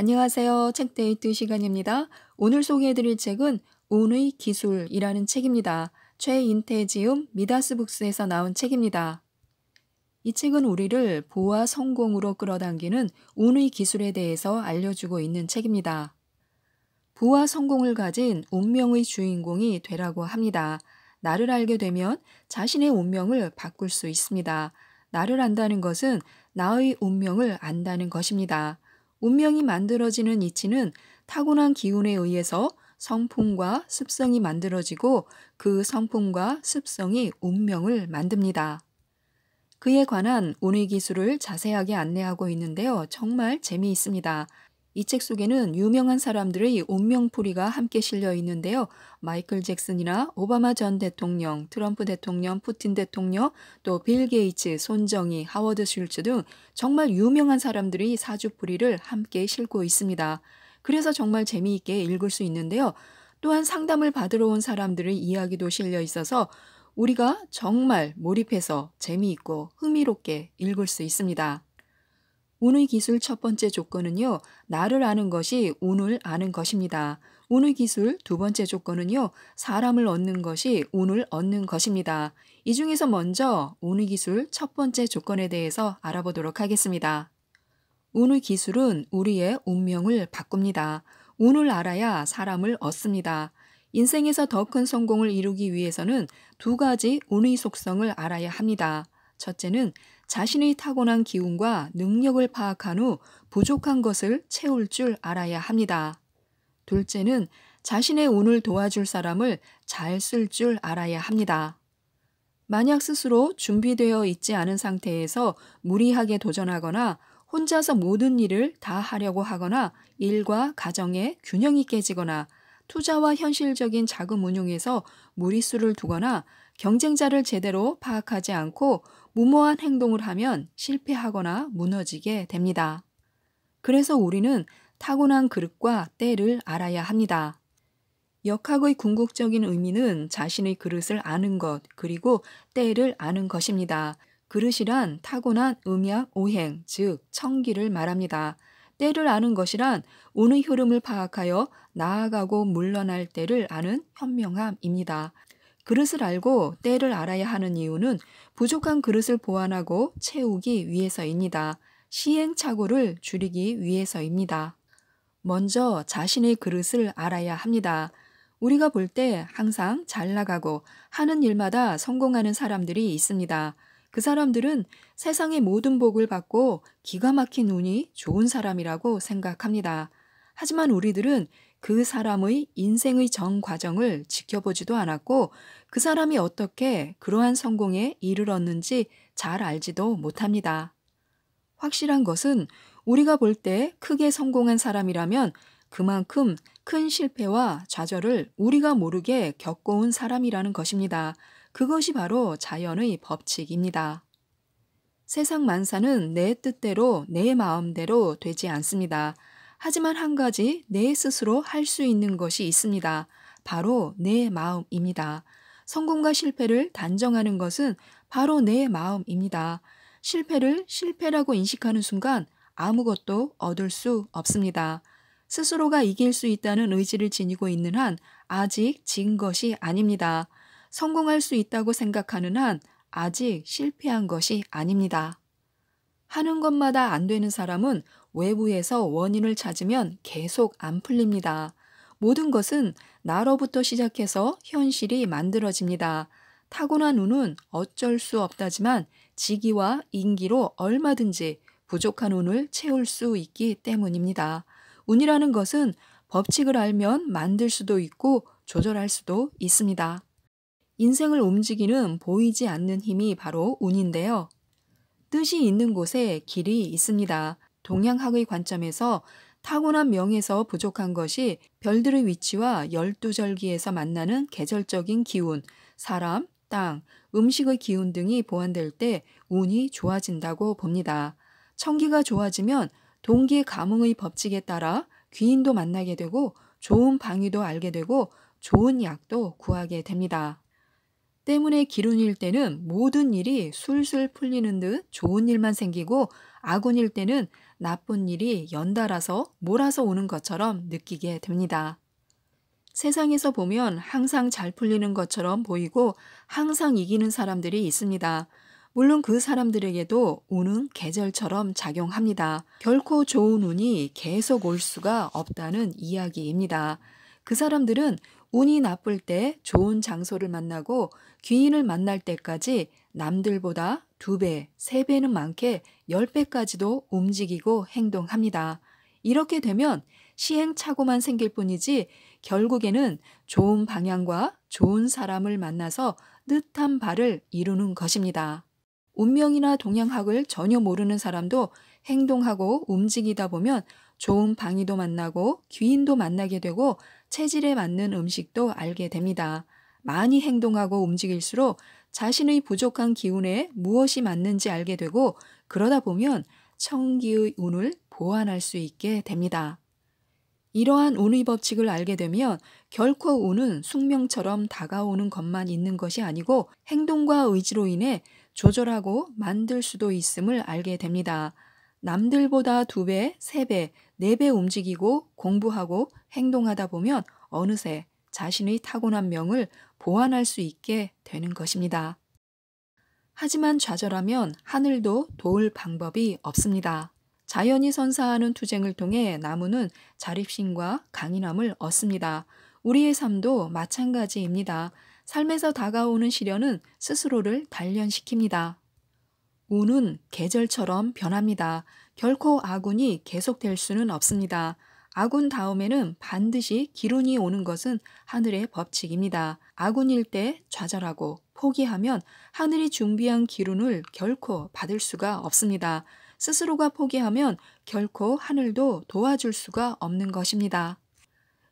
안녕하세요. 책데이트 시간입니다. 오늘 소개해드릴 책은 운의 기술이라는 책입니다. 최인태지음 미다스북스에서 나온 책입니다. 이 책은 우리를 보아 성공으로 끌어당기는 운의 기술에 대해서 알려주고 있는 책입니다. 부아 성공을 가진 운명의 주인공이 되라고 합니다. 나를 알게 되면 자신의 운명을 바꿀 수 있습니다. 나를 안다는 것은 나의 운명을 안다는 것입니다. 운명이 만들어지는 이치는 타고난 기운에 의해서 성품과 습성이 만들어지고 그 성품과 습성이 운명을 만듭니다. 그에 관한 운의 기술을 자세하게 안내하고 있는데요. 정말 재미있습니다. 이책 속에는 유명한 사람들의 운명풀이가 함께 실려 있는데요. 마이클 잭슨이나 오바마 전 대통령, 트럼프 대통령, 푸틴 대통령, 또 빌 게이츠, 손정희, 하워드 슐츠 등 정말 유명한 사람들이 사주풀이를 함께 실고 있습니다. 그래서 정말 재미있게 읽을 수 있는데요. 또한 상담을 받으러 온 사람들의 이야기도 실려 있어서 우리가 정말 몰입해서 재미있고 흥미롭게 읽을 수 있습니다. 운의 기술 첫 번째 조건은요. 나를 아는 것이 운을 아는 것입니다. 운의 기술 두 번째 조건은요. 사람을 얻는 것이 운을 얻는 것입니다. 이 중에서 먼저 운의 기술 첫 번째 조건에 대해서 알아보도록 하겠습니다. 운의 기술은 우리의 운명을 바꿉니다. 운을 알아야 사람을 얻습니다. 인생에서 더 큰 성공을 이루기 위해서는 두 가지 운의 속성을 알아야 합니다. 첫째는 자신의 타고난 기운과 능력을 파악한 후 부족한 것을 채울 줄 알아야 합니다. 둘째는 자신의 운을 도와줄 사람을 잘 쓸 줄 알아야 합니다. 만약 스스로 준비되어 있지 않은 상태에서 무리하게 도전하거나 혼자서 모든 일을 다 하려고 하거나 일과 가정의 균형이 깨지거나 투자와 현실적인 자금 운용에서 무리수를 두거나 경쟁자를 제대로 파악하지 않고 무모한 행동을 하면 실패하거나 무너지게 됩니다. 그래서 우리는 타고난 그릇과 때를 알아야 합니다. 역학의 궁극적인 의미는 자신의 그릇을 아는 것, 그리고 때를 아는 것입니다. 그릇이란 타고난 음양, 오행, 즉 청기를 말합니다. 때를 아는 것이란 운의 흐름을 파악하여 나아가고 물러날 때를 아는 현명함입니다. 그릇을 알고 때를 알아야 하는 이유는 부족한 그릇을 보완하고 채우기 위해서입니다. 시행착오를 줄이기 위해서입니다. 먼저 자신의 그릇을 알아야 합니다. 우리가 볼 때 항상 잘 나가고 하는 일마다 성공하는 사람들이 있습니다. 그 사람들은 세상의 모든 복을 받고 기가 막힌 운이 좋은 사람이라고 생각합니다. 하지만 우리들은 그 사람의 인생의 정 과정을 지켜보지도 않았고 그 사람이 어떻게 그러한 성공에 이르렀는지 잘 알지도 못합니다. 확실한 것은 우리가 볼 때 크게 성공한 사람이라면 그만큼 큰 실패와 좌절을 우리가 모르게 겪어온 사람이라는 것입니다. 그것이 바로 자연의 법칙입니다. 세상 만사는 내 뜻대로 내 마음대로 되지 않습니다. 하지만 한 가지 내 스스로 할 수 있는 것이 있습니다. 바로 내 마음입니다. 성공과 실패를 단정하는 것은 바로 내 마음입니다. 실패를 실패라고 인식하는 순간 아무것도 얻을 수 없습니다. 스스로가 이길 수 있다는 의지를 지니고 있는 한 아직 진 것이 아닙니다. 성공할 수 있다고 생각하는 한 아직 실패한 것이 아닙니다. 하는 것마다 안 되는 사람은 외부에서 원인을 찾으면 계속 안 풀립니다. 모든 것은 나로부터 시작해서 현실이 만들어집니다. 타고난 운은 어쩔 수 없다지만 지기와 인기로 얼마든지 부족한 운을 채울 수 있기 때문입니다. 운이라는 것은 법칙을 알면 만들 수도 있고 조절할 수도 있습니다. 인생을 움직이는 보이지 않는 힘이 바로 운인데요. 뜻이 있는 곳에 길이 있습니다. 동양학의 관점에서 타고난 명에서 부족한 것이 별들의 위치와 열두절기에서 만나는 계절적인 기운, 사람, 땅, 음식의 기운 등이 보완될 때 운이 좋아진다고 봅니다. 청기가 좋아지면 동기 감흥의 법칙에 따라 귀인도 만나게 되고 좋은 방위도 알게 되고 좋은 약도 구하게 됩니다. 때문에 기운일 때는 모든 일이 술술 풀리는 듯 좋은 일만 생기고 아군일 때는 나쁜 일이 연달아서 몰아서 오는 것처럼 느끼게 됩니다. 세상에서 보면 항상 잘 풀리는 것처럼 보이고 항상 이기는 사람들이 있습니다. 물론 그 사람들에게도 운는 계절처럼 작용합니다. 결코 좋은 운이 계속 올 수가 없다는 이야기입니다. 그 사람들은 운이 나쁠 때 좋은 장소를 만나고 귀인을 만날 때까지 남들보다 두배세배는 많게 열배까지도 움직이고 행동합니다. 이렇게 되면 시행착오만 생길 뿐이지 결국에는 좋은 방향과 좋은 사람을 만나서 뜻한 바를 이루는 것입니다. 운명이나 동양학을 전혀 모르는 사람도 행동하고 움직이다 보면 좋은 방위도 만나고 귀인도 만나게 되고 체질에 맞는 음식도 알게 됩니다. 많이 행동하고 움직일수록 자신의 부족한 기운에 무엇이 맞는지 알게 되고 그러다 보면 청기의 운을 보완할 수 있게 됩니다. 이러한 운의 법칙을 알게 되면 결코 운은 숙명처럼 다가오는 것만 있는 것이 아니고 행동과 의지로 인해 조절하고 만들 수도 있음을 알게 됩니다. 남들보다 두 배, 세 배, 네 배 움직이고 공부하고 행동하다 보면 어느새 자신의 타고난 명을 보완할 수 있게 되는 것입니다. 하지만 좌절하면 하늘도 도울 방법이 없습니다. 자연이 선사하는 투쟁을 통해 나무는 자립심과 강인함을 얻습니다. 우리의 삶도 마찬가지입니다. 삶에서 다가오는 시련은 스스로를 단련시킵니다. 운은 계절처럼 변합니다. 결코 아군이 계속될 수는 없습니다. 아군 다음에는 반드시 기운이 오는 것은 하늘의 법칙입니다. 아군일 때 좌절하고 포기하면 하늘이 준비한 기운을 결코 받을 수가 없습니다. 스스로가 포기하면 결코 하늘도 도와줄 수가 없는 것입니다.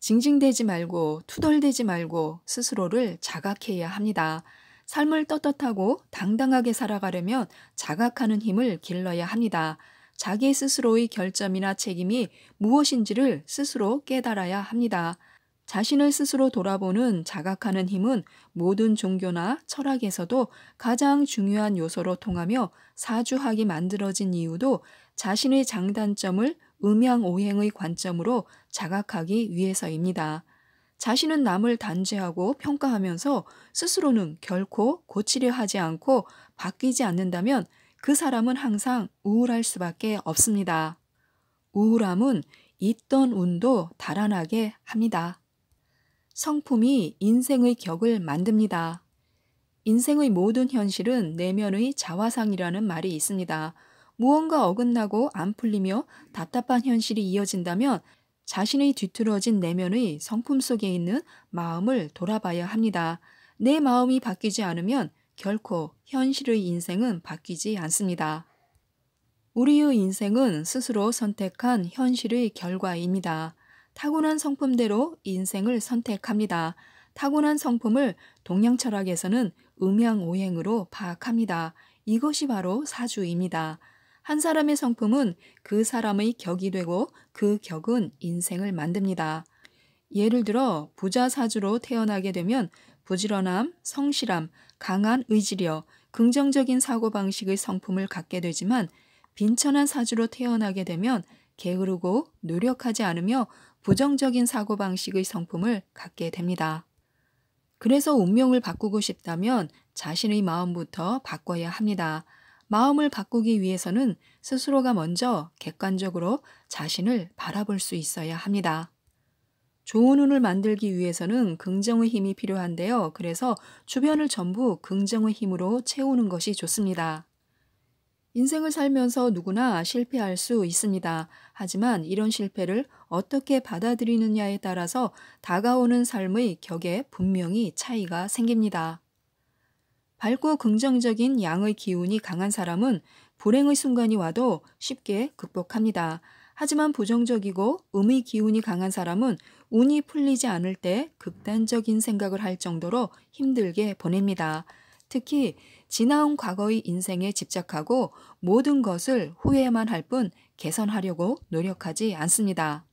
징징대지 말고 투덜대지 말고 스스로를 자각해야 합니다. 삶을 떳떳하고 당당하게 살아가려면 자각하는 힘을 길러야 합니다. 자기 스스로의 결점이나 책임이 무엇인지를 스스로 깨달아야 합니다. 자신을 스스로 돌아보는 자각하는 힘은 모든 종교나 철학에서도 가장 중요한 요소로 통하며 사주학이 만들어진 이유도 자신의 장단점을 음양오행의 관점으로 자각하기 위해서입니다. 자신은 남을 단죄하고 평가하면서 스스로는 결코 고치려 하지 않고 바뀌지 않는다면 그 사람은 항상 우울할 수밖에 없습니다. 우울함은 있던 운도 달아나게 합니다. 성품이 인생의 격을 만듭니다. 인생의 모든 현실은 내면의 자화상이라는 말이 있습니다. 무언가 어긋나고 안 풀리며 답답한 현실이 이어진다면 자신의 뒤틀어진 내면의 성품 속에 있는 마음을 돌아봐야 합니다. 내 마음이 바뀌지 않으면 결코 현실의 인생은 바뀌지 않습니다. 우리의 인생은 스스로 선택한 현실의 결과입니다. 타고난 성품대로 인생을 선택합니다. 타고난 성품을 동양 철학에서는 음양오행으로 파악합니다. 이것이 바로 사주입니다. 한 사람의 성품은 그 사람의 격이 되고 그 격은 인생을 만듭니다. 예를 들어 부자 사주로 태어나게 되면 부지런함, 성실함, 강한 의지력, 긍정적인 사고방식의 성품을 갖게 되지만 빈천한 사주로 태어나게 되면 게으르고 노력하지 않으며 부정적인 사고방식의 성품을 갖게 됩니다. 그래서 운명을 바꾸고 싶다면 자신의 마음부터 바꿔야 합니다. 마음을 바꾸기 위해서는 스스로가 먼저 객관적으로 자신을 바라볼 수 있어야 합니다. 좋은 운을 만들기 위해서는 긍정의 힘이 필요한데요. 그래서 주변을 전부 긍정의 힘으로 채우는 것이 좋습니다. 인생을 살면서 누구나 실패할 수 있습니다. 하지만 이런 실패를 어떻게 받아들이느냐에 따라서 다가오는 삶의 격에 분명히 차이가 생깁니다. 밝고 긍정적인 양의 기운이 강한 사람은 불행의 순간이 와도 쉽게 극복합니다. 하지만 부정적이고 음의 기운이 강한 사람은 운이 풀리지 않을 때 극단적인 생각을 할 정도로 힘들게 보냅니다. 특히 지나온 과거의 인생에 집착하고 모든 것을 후회만 할 뿐 개선하려고 노력하지 않습니다.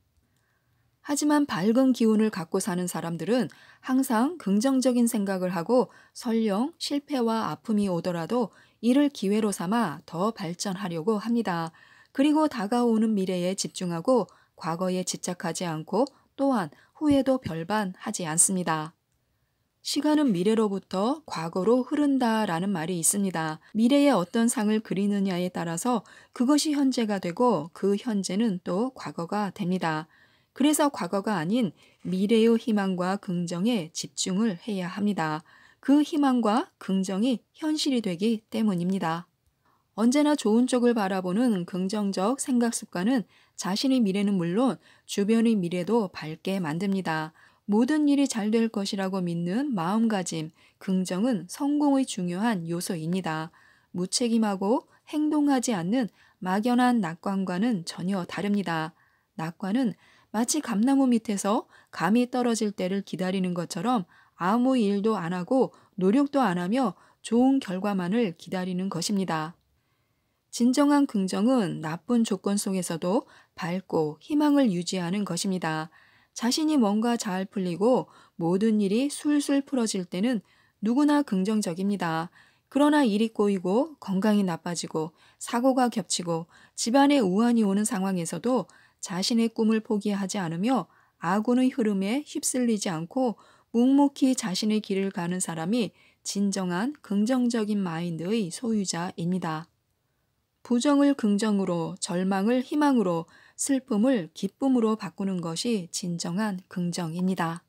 하지만 밝은 기운을 갖고 사는 사람들은 항상 긍정적인 생각을 하고 설령 실패와 아픔이 오더라도 이를 기회로 삼아 더 발전하려고 합니다. 그리고 다가오는 미래에 집중하고 과거에 집착하지 않고 또한 후회도 별반하지 않습니다. 시간은 미래로부터 과거로 흐른다 라는 말이 있습니다. 미래에 어떤 상을 그리느냐에 따라서 그것이 현재가 되고 그 현재는 또 과거가 됩니다. 그래서 과거가 아닌 미래의 희망과 긍정에 집중을 해야 합니다. 그 희망과 긍정이 현실이 되기 때문입니다. 언제나 좋은 쪽을 바라보는 긍정적 생각 습관은 자신의 미래는 물론 주변의 미래도 밝게 만듭니다. 모든 일이 잘 될 것이라고 믿는 마음가짐, 긍정은 성공의 중요한 요소입니다. 무책임하고 행동하지 않는 막연한 낙관과는 전혀 다릅니다. 낙관은 마치 감나무 밑에서 감이 떨어질 때를 기다리는 것처럼 아무 일도 안 하고 노력도 안 하며 좋은 결과만을 기다리는 것입니다. 진정한 긍정은 나쁜 조건 속에서도 밝고 희망을 유지하는 것입니다. 자신이 뭔가 잘 풀리고 모든 일이 술술 풀어질 때는 누구나 긍정적입니다. 그러나 일이 꼬이고 건강이 나빠지고 사고가 겹치고 집안에 우환이 오는 상황에서도 자신의 꿈을 포기하지 않으며 아군의 흐름에 휩쓸리지 않고 묵묵히 자신의 길을 가는 사람이 진정한 긍정적인 마인드의 소유자입니다. 부정을 긍정으로, 절망을 희망으로, 슬픔을 기쁨으로 바꾸는 것이 진정한 긍정입니다.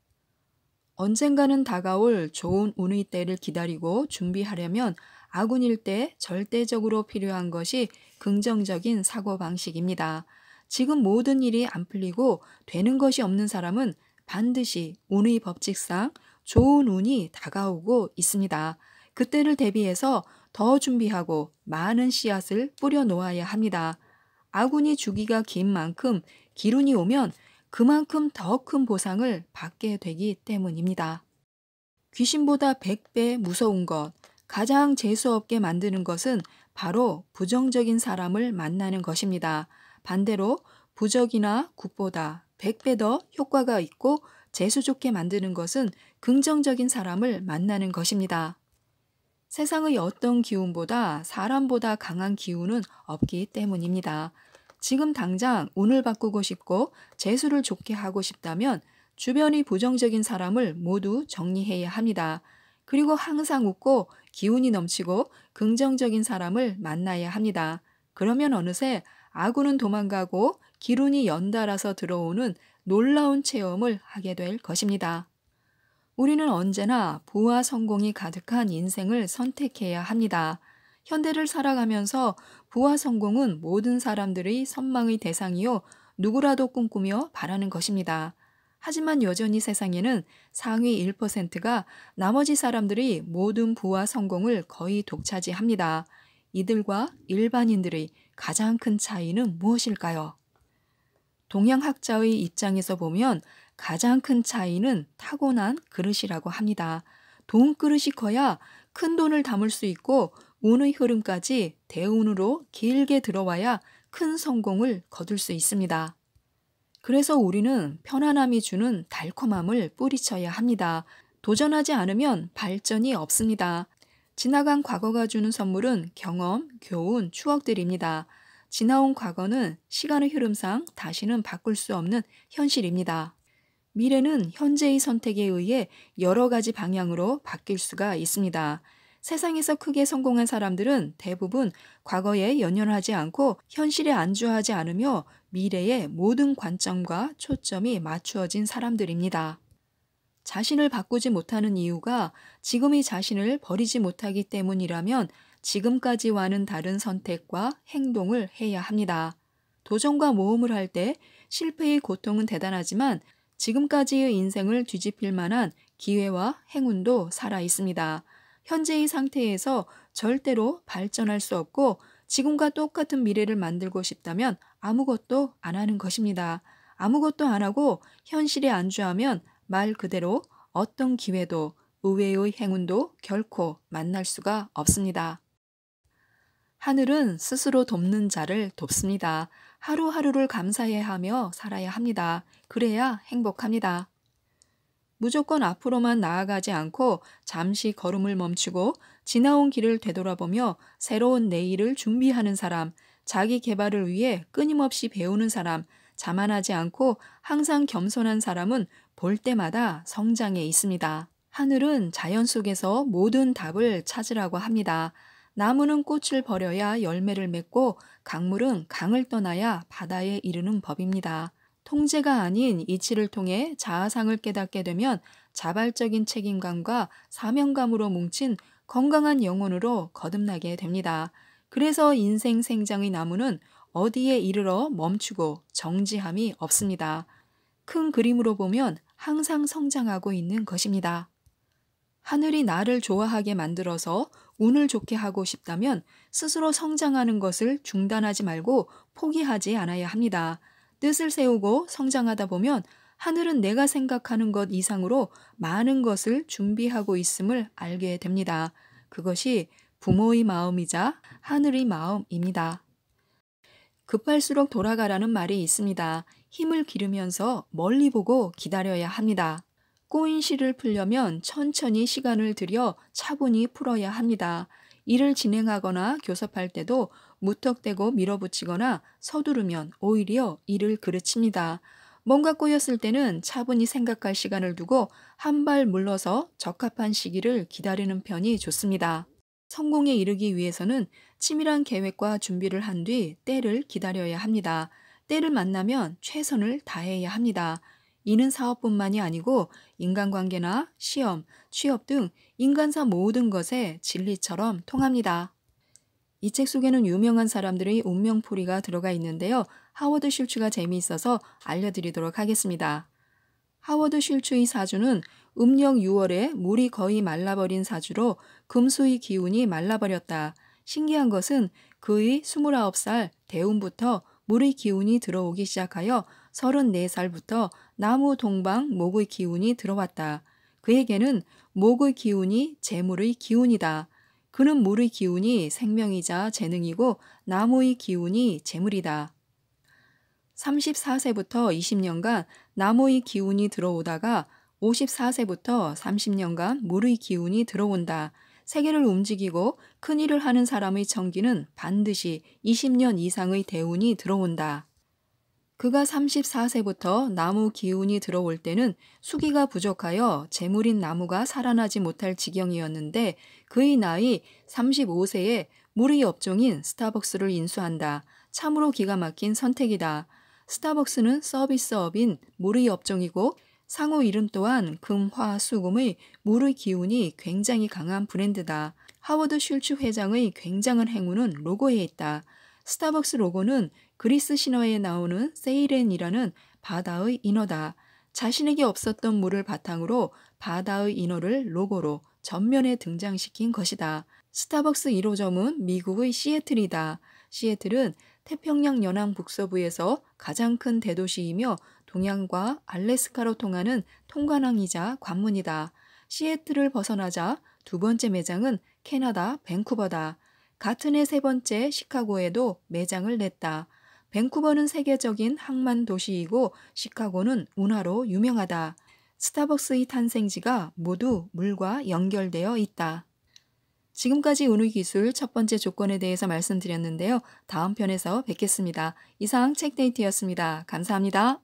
언젠가는 다가올 좋은 운의 때를 기다리고 준비하려면 아군일 때 절대적으로 필요한 것이 긍정적인 사고방식입니다. 지금 모든 일이 안 풀리고 되는 것이 없는 사람은 반드시 운의 법칙상 좋은 운이 다가오고 있습니다. 그때를 대비해서 더 준비하고 많은 씨앗을 뿌려 놓아야 합니다. 아군이 주기가 긴 만큼 기운이 오면 그만큼 더 큰 보상을 받게 되기 때문입니다. 귀신보다 백 배 무서운 것, 가장 재수없게 만드는 것은 바로 부정적인 사람을 만나는 것입니다. 반대로 부적이나 국보다 백 배 더 효과가 있고 재수 좋게 만드는 것은 긍정적인 사람을 만나는 것입니다. 세상의 어떤 기운보다 사람보다 강한 기운은 없기 때문입니다. 지금 당장 운을 바꾸고 싶고 재수를 좋게 하고 싶다면 주변이 부정적인 사람을 모두 정리해야 합니다. 그리고 항상 웃고 기운이 넘치고 긍정적인 사람을 만나야 합니다. 그러면 어느새 아군은 도망가고 기운이 연달아서 들어오는 놀라운 체험을 하게 될 것입니다. 우리는 언제나 부와 성공이 가득한 인생을 선택해야 합니다. 현대를 살아가면서 부와 성공은 모든 사람들의 선망의 대상이요 누구라도 꿈꾸며 바라는 것입니다. 하지만 여전히 세상에는 상위 1%가 나머지 사람들이 모든 부와 성공을 거의 독차지합니다. 이들과 일반인들의 가장 큰 차이는 무엇일까요? 동양학자의 입장에서 보면 가장 큰 차이는 타고난 그릇이라고 합니다. 돈 그릇이 커야 큰 돈을 담을 수 있고 운의 흐름까지 대운으로 길게 들어와야 큰 성공을 거둘 수 있습니다. 그래서 우리는 편안함이 주는 달콤함을 뿌리쳐야 합니다. 도전하지 않으면 발전이 없습니다. 지나간 과거가 주는 선물은 경험, 교훈, 추억들입니다. 지나온 과거는 시간의 흐름상 다시는 바꿀 수 없는 현실입니다. 미래는 현재의 선택에 의해 여러 가지 방향으로 바뀔 수가 있습니다. 세상에서 크게 성공한 사람들은 대부분 과거에 연연하지 않고 현실에 안주하지 않으며 미래의 모든 관점과 초점이 맞추어진 사람들입니다. 자신을 바꾸지 못하는 이유가 지금의 자신을 버리지 못하기 때문이라면 지금까지와는 다른 선택과 행동을 해야 합니다. 도전과 모험을 할 때 실패의 고통은 대단하지만 지금까지의 인생을 뒤집힐 만한 기회와 행운도 살아 있습니다. 현재의 상태에서 절대로 발전할 수 없고 지금과 똑같은 미래를 만들고 싶다면 아무것도 안 하는 것입니다. 아무것도 안 하고 현실에 안주하면 말 그대로 어떤 기회도 의외의 행운도 결코 만날 수가 없습니다. 하늘은 스스로 돕는 자를 돕습니다. 하루하루를 감사해야 하며 살아야 합니다. 그래야 행복합니다. 무조건 앞으로만 나아가지 않고 잠시 걸음을 멈추고 지나온 길을 되돌아보며 새로운 내일을 준비하는 사람, 자기 개발을 위해 끊임없이 배우는 사람, 자만하지 않고 항상 겸손한 사람은 볼 때마다 성장해 있습니다. 하늘은 자연 속에서 모든 답을 찾으라고 합니다. 나무는 꽃을 버려야 열매를 맺고 강물은 강을 떠나야 바다에 이르는 법입니다. 통제가 아닌 이치를 통해 자아상을 깨닫게 되면 자발적인 책임감과 사명감으로 뭉친 건강한 영혼으로 거듭나게 됩니다. 그래서 인생 생장의 나무는 어디에 이르러 멈추고 정지함이 없습니다. 큰 그림으로 보면 항상 성장하고 있는 것입니다. 하늘이 나를 좋아하게 만들어서 운을 좋게 하고 싶다면 스스로 성장하는 것을 중단하지 말고 포기하지 않아야 합니다. 뜻을 세우고 성장하다 보면 하늘은 내가 생각하는 것 이상으로 많은 것을 준비하고 있음을 알게 됩니다. 그것이 부모의 마음이자 하늘의 마음입니다. 급할수록 돌아가라는 말이 있습니다. 힘을 기르면서 멀리 보고 기다려야 합니다. 꼬인 실을 풀려면 천천히 시간을 들여 차분히 풀어야 합니다. 일을 진행하거나 교섭할 때도 무턱대고 밀어붙이거나 서두르면 오히려 일을 그르칩니다. 뭔가 꼬였을 때는 차분히 생각할 시간을 두고 한 발 물러서 적합한 시기를 기다리는 편이 좋습니다. 성공에 이르기 위해서는 치밀한 계획과 준비를 한 뒤 때를 기다려야 합니다. 때를 만나면 최선을 다해야 합니다. 이는 사업뿐만이 아니고 인간관계나 시험, 취업 등 인간사 모든 것의 진리처럼 통합니다. 이 책 속에는 유명한 사람들의 운명풀이가 들어가 있는데요. 하워드 실츠가 재미있어서 알려드리도록 하겠습니다. 하워드 실츠의 사주는 음력 6월에 물이 거의 말라버린 사주로 금수의 기운이 말라버렸다. 신기한 것은 그의 29살 대운부터 물의 기운이 들어오기 시작하여 34살부터 나무 동방 목의 기운이 들어왔다. 그에게는 목의 기운이 재물의 기운이다. 그는 물의 기운이 생명이자 재능이고 나무의 기운이 재물이다. 34세부터 20년간 나무의 기운이 들어오다가 54세부터 30년간 물의 기운이 들어온다. 세계를 움직이고 큰 일을 하는 사람의 정기는 반드시 20년 이상의 대운이 들어온다. 그가 34세부터 나무 기운이 들어올 때는 수기가 부족하여 재물인 나무가 살아나지 못할 지경이었는데 그의 나이 35세에 무리 업종인 스타벅스를 인수한다. 참으로 기가 막힌 선택이다. 스타벅스는 서비스업인 무리 업종이고 상호 이름 또한 금, 화, 수금의 물의 기운이 굉장히 강한 브랜드다. 하워드 슐츠 회장의 굉장한 행운은 로고에 있다. 스타벅스 로고는 그리스 신화에 나오는 세이렌이라는 바다의 인어다. 자신에게 없었던 물을 바탕으로 바다의 인어를 로고로 전면에 등장시킨 것이다. 스타벅스 1호점은 미국의 시애틀이다. 시애틀은 태평양 연안 북서부에서 가장 큰 대도시이며 동양과 알래스카로 통하는 통관항이자 관문이다. 시애틀을 벗어나자 두 번째 매장은 캐나다 밴쿠버다. 같은 해 세 번째 시카고에도 매장을 냈다. 밴쿠버는 세계적인 항만 도시이고 시카고는 운하로 유명하다. 스타벅스의 탄생지가 모두 물과 연결되어 있다. 지금까지 운의 기술 첫 번째 조건에 대해서 말씀드렸는데요. 다음 편에서 뵙겠습니다. 이상 책데이트였습니다. 감사합니다.